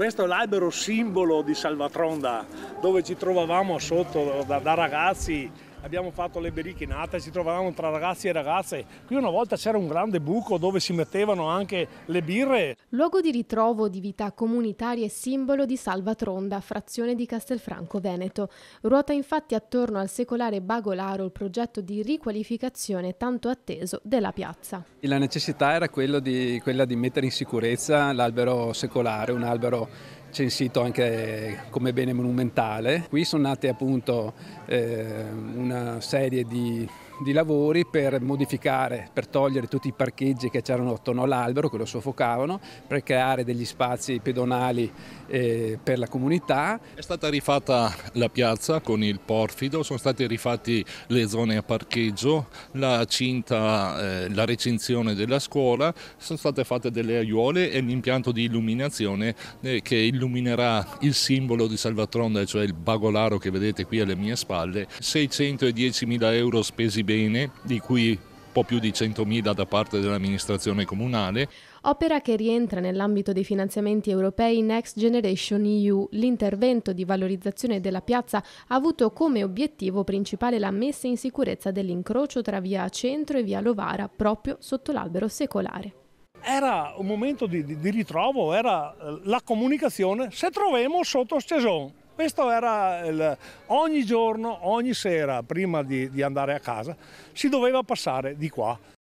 Questo è l'albero simbolo di Salvatronda, dove ci trovavamo sotto da, da ragazzi abbiamo fatto le berichinate, ci trovavamo tra ragazzi e ragazze. Qui una volta c'era un grande buco dove si mettevano anche le birre. Luogo di ritrovo di vita comunitaria e simbolo di Salvatronda, frazione di Castelfranco Veneto. Ruota infatti attorno al secolare Bagolaro il progetto di riqualificazione tanto atteso della piazza. La necessità era di, quella di mettere in sicurezza l'albero secolare, un albero censito anche come bene monumentale. Qui sono nate appunto eh, una serie di, di, lavori per modificare, per togliere tutti i parcheggi che c'erano attorno all'albero, che lo soffocavano, per creare degli spazi pedonali eh, per la comunità. È stata rifatta la piazza con il porfido, sono state rifatte le zone a parcheggio, la cinta, eh, la recinzione della scuola, sono state fatte delle aiuole e l'impianto di illuminazione eh, che il illuminerà il simbolo di Salvatronda, cioè il bagolaro che vedete qui alle mie spalle. 610.000 euro spesi bene, di cui po' più di 100.000 da parte dell'amministrazione comunale. Opera che rientra nell'ambito dei finanziamenti europei Next Generation EU. L'intervento di valorizzazione della piazza ha avuto come obiettivo principale la messa in sicurezza dell'incrocio tra via Centro e via Lovara, proprio sotto l'albero secolare era un momento di, di, di ritrovo, era eh, la comunicazione, se troviamo sotto Steson. Questo era il, ogni giorno, ogni sera, prima di, di andare a casa, si doveva passare di qua.